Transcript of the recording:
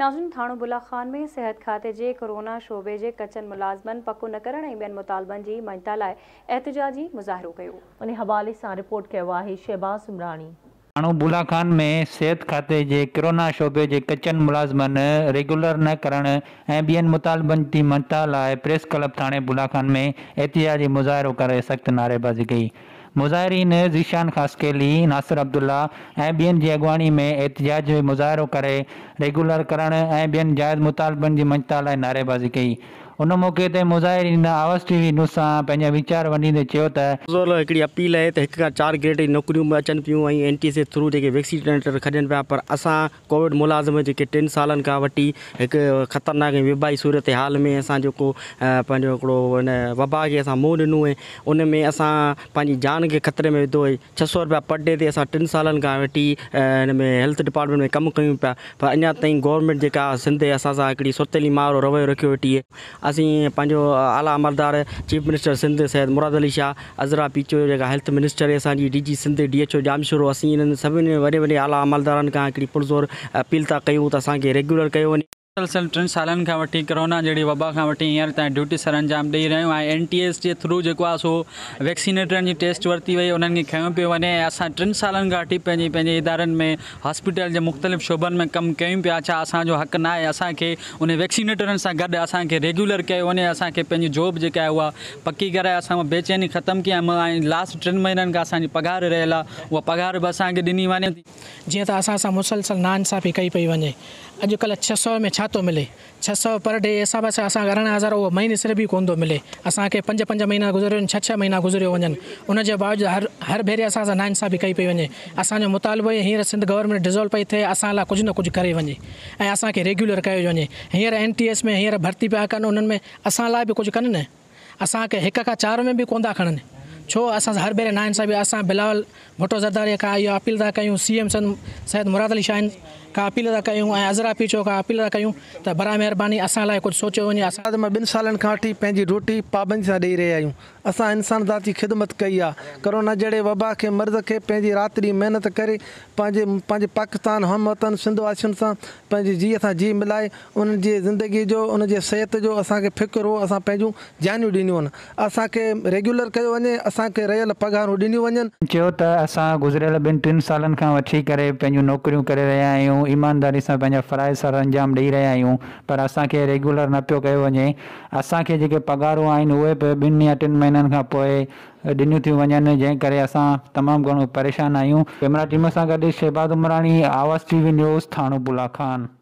नाज़िन थाणो बुलाखान में सिहत खाते जे कोरोना शोबे जे कचनि मुलाज़मनि पको न करण ऐं ॿियनि मुतालबनि जी एहतजाजी मुज़ाहिरो कयो हवाले सां रिपोर्ट कयो आहे शहबाज़ इमरानी थाणो बुलाखान में सिहत खाते जे किरोना शोबे जे कचनि मुलाज़मनि रेगुलर न करण ऐं ॿियनि मुतालबनि जी मञता प्रेस क्लब थाणे बुलाखान में एहतियाजी मुज़ाहिरो करे सख़्तु नारेबाज़ी कई मुज़ाहिरीन जी ख़ासकेली नासिर अब्दुल्ला ऐं ॿियनि जी अॻुवाणी में एहतजाज जो मुज़ाहिरो करे रेगुलर करणु ऐं ॿियनि जाइज़ मुतालबनि जी मञता लाइ नारेबाज़ी कई उन मौक़े ते मुज़ाहिरीन आवाज़ टीवी नुसां पंहिंजा वीचार वंडींदे अपील आहे त हिक खां चारि ग्रेड जी नौकिरियूं बि अचनि एन टी सी थ्रू जेके वैक्सीनेटर खॼनि पिया पर अस कोविड मुलाज़िम जेके टिनि सालनि खां वठी ख़तरनाक ऐं विबाई सूरत हाल में असो वबा के असां मुंहुं ॾिनो ऐं उन में असां जान खे ख़तरे में विधो ऐं छह सौ रुपया पर डे ते असां टिनि सालनि खां वठी हेल्थ डिपार्टमेंट में कम क्यों पिया पर अञा ताईं गवर्नमेंट जेका सिंध असां सां हिकिड़ी सुरतेली मां वारो असीं पंहिंजो आला अमलदार चीफ मिनिस्टर सिंध सैद मुराद अली शाह अज़रा पीचो जेका हेल्थ मिनिस्टर असांजी D G Sindh D H O Jamshoro असीं इन्हनि सभिनी वॾे वॾे आला अमलदारनि पुरज़ोर अपील था कयूं त असांखे रेगुलर मुसलसल टिन साल खां वठी कोरोना जहिड़ी वबा खां वठी हींअर ताईं ड्यूटी सर अंजाम ॾेई रहियूं ऐं एन टी एस के थ्रू जो आहे सो वैक्सीनेटरनि जी टेस्ट वरिती वही उन्हनि खे खयों पियो वञे ऐं असां टिनि में हॉस्पिटल के मुख़्तलिफ़ शोबनि में कम क्यों पाया छा असांजो हक़ु न आहे असांखे उन वैक्सीनेटरनि सां रेगुलर कयो वञे असांखे पंहिंजी जॉब जेका आहे कराए असां बेचैनी खत्म किया लास्ट टिन महीन खां असांजी पघार रहियल वह उहा पघार बि असांखे ॾिनी वञे जीअं त असां सां मुसलसल नाइंसाफ़ी कई पई वञे अॼुकल्ह छह सौ में छा थो मिले छह सौ पर डे हिसाब सां असांखे अरिड़हं हज़ार उहो महीने सिर ई कोन थो मिले असांखे पंज पंज महीना गुज़रियूं आहिनि छह छह महीना गुज़रियो वञनि उनजे बावजूदु हर हर भेरे असां सां नाइंसाफ़ी कई पई वञे असांजो मुतालबो ई हींअर सिंध गवर्नमेंट डिज़ोल्व पई थिए असां लाइ कुझु न कुझु करे वञे ऐं असांखे रेगुलर कयो वञे हींअर एन टी एस में हींअर भर्ती पिया कनि उन्हनि में असां लाइ बि कुझु कनि न असांखे हिक खां चारि में बि कोन था खणनि छो असां हर भेरे नाइंसाफ़ी बि असां बिलावल भुटो ज़रदारीअ खां इहो अपील था कयूं सी एम सन सैद मुराद अली शाहन काफ़िला कयूं ऐं अज़रा पी चओ काफ़िला कयूं त बरा महिरबानी असां लाइ कुझु सोचियो वञे असां मां ॿिनि सालनि खां वठी पंहिंजी रोटी पाबंदी सां ॾेई रहिया आहियूं असां इंसान ज़ात ख़िदमत कई आहे करोना जहिड़े वबा खे मर्ज़ खे पंहिंजी राति ॾींहुं महिनत करे पंहिंजे पंहिंजे पाकिस्तान हम वतन सिंध वासियुनि सां पंहिंजी जीअ सां जी मिलाए उन्हनि जी ज़िंदगी जो उन जे सिहत जो असांखे फ़िक्रु हो असां पंहिंजूं जानियूं ॾिनियूं आहिनि असांखे रेगुलर कयो वञे असांखे रहियल पघारूं ॾिनियूं वञनि चयो त असां गुज़िरियल ॿिनि टिनि सालनि खां वठी करे पंहिंजूं नौकिरियूं करे रहिया आहियूं आहियूं ईमानदारी सां पंहिंजा फ़राइज़ सर अंजाम ॾेई रहिया आहियूं पर असांखे रेगुलर न पियो कयो वञे असांखे जेके पघारूं आहिनि उहे बि ॿिनि या टिनि महीननि खां पोइ ॾिनियूं थियूं वञनि जंहिं करे असां तमामु घणो परेशान आहियूं कैमरा टीम सां गॾु शहबाज़ उमराणी आवाज़ टीवी न्यूज़ थाणो खान